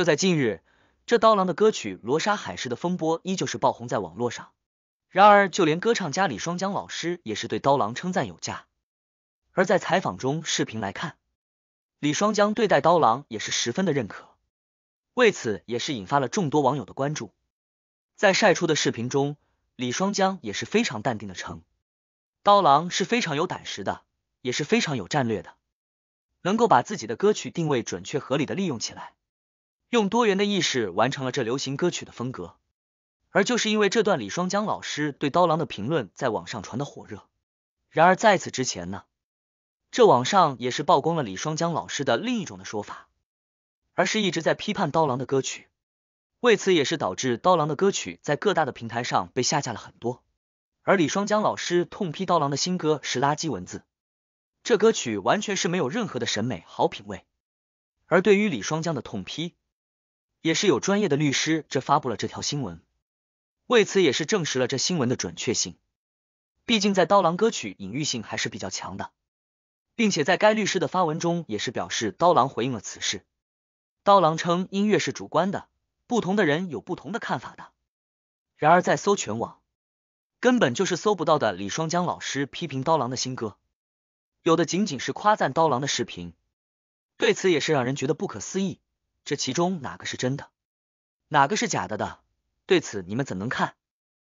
就在近日，这刀郎的歌曲《罗刹海市》的风波依旧是爆红在网络上。然而，就连歌唱家李双江老师也是对刀郎称赞有加。而在采访中，视频来看，李双江对待刀郎也是十分的认可，为此也是引发了众多网友的关注。在晒出的视频中，李双江也是非常淡定的称，刀郎是非常有胆识的，也是非常有战略的，能够把自己的歌曲定位准确合理的利用起来。用多元的意识完成了这流行歌曲的风格，而就是因为这段李双江老师对刀郎的评论在网上传的火热。然而在此之前呢，这网上也是曝光了李双江老师的另一种的说法，而是一直在批判刀郎的歌曲，为此也是导致刀郎的歌曲在各大的平台上被下架了很多。而李双江老师痛批刀郎的新歌是垃圾文字，这歌曲完全是没有任何的审美好品味。而对于李双江的痛批。也是有专业的律师这发布了这条新闻，为此也是证实了这新闻的准确性。毕竟在刀郎歌曲隐喻性还是比较强的，并且在该律师的发文中也是表示刀郎回应了此事。刀郎称音乐是主观的，不同的人有不同的看法的。然而在搜全网，根本就是搜不到的。李双江老师批评刀郎的新歌，有的仅仅是夸赞刀郎的视频，对此也是让人觉得不可思议。这其中哪个是真的，哪个是假的的？对此你们怎能看？